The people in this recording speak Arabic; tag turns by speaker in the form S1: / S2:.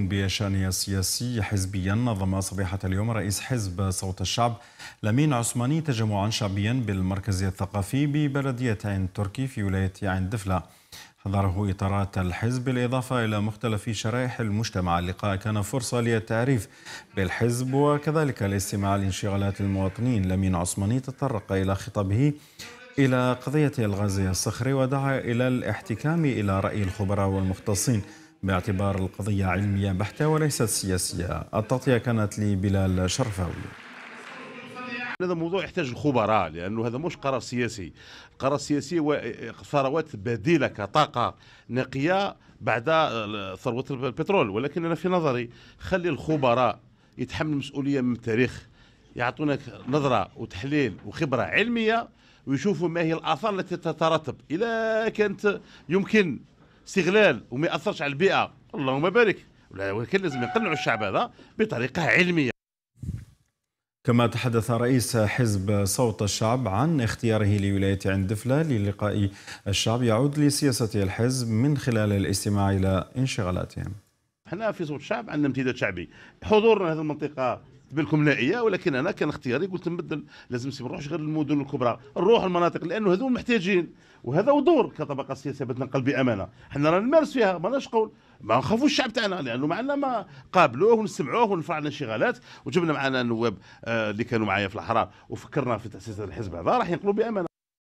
S1: بشأن السياسي حزبيا نظم صبيحة اليوم رئيس حزب صوت الشعب لمين عثماني تجمعا شعبيا بالمركز الثقافي ببلدية عين تركي في ولاية عين دفلة حضره إطارات الحزب بالإضافة إلى مختلف شرائح المجتمع اللقاء كان فرصة للتعريف بالحزب وكذلك الاستماع لانشغالات المواطنين لمين عثماني تطرق إلى خطابه إلى قضية الغاز الصخري ودعا إلى الاحتكام إلى رأي الخبراء والمختصين باعتبار القضية علمية بحتة وليست سياسية التغطية كانت لبلال شرفاوي
S2: هذا الموضوع يحتاج الخبراء لانه هذا مش قرار سياسي القرار السياسي هو ثروات بديله كطاقه نقيه بعد ثروه البترول ولكن انا في نظري خلي الخبراء يتحمل المسؤوليه من التاريخ يعطونا نظره وتحليل وخبره علميه ويشوفوا ما هي الاثار التي تترتب اذا كانت يمكن استغلال وما ياثرش على البيئه اللهم بارك ولكن لازم نقنعوا الشعب هذا بطريقه علميه
S1: كما تحدث رئيس حزب صوت الشعب عن اختياره لولاية عين دفلة للقاء الشعب يعود لسياسة الحزب من خلال الاستماع إلى انشغالاتهم
S2: احنا في صوت الشعب عندنا امتداد شعبي حضورنا هذه المنطقة تبان لكم نائيه ولكن انا كان اختياري قلت نبدل لازم ما نروحش غير للمدن الكبرى نروح المناطق لانه هذو محتاجين وهذا ودور كطبقه سياسيه بدنا نقل بامانه حنا رانا نمارس فيها ماناش قول ما نخافوش الشعب تاعنا لانه معنا ما قابلوه ونسمعوه ونفرع على انشغالات وجبنا معنا النواب آه، اللي كانوا معايا في الاحرار وفكرنا في تاسيس الحزب هذا راح ينقلوا بامانه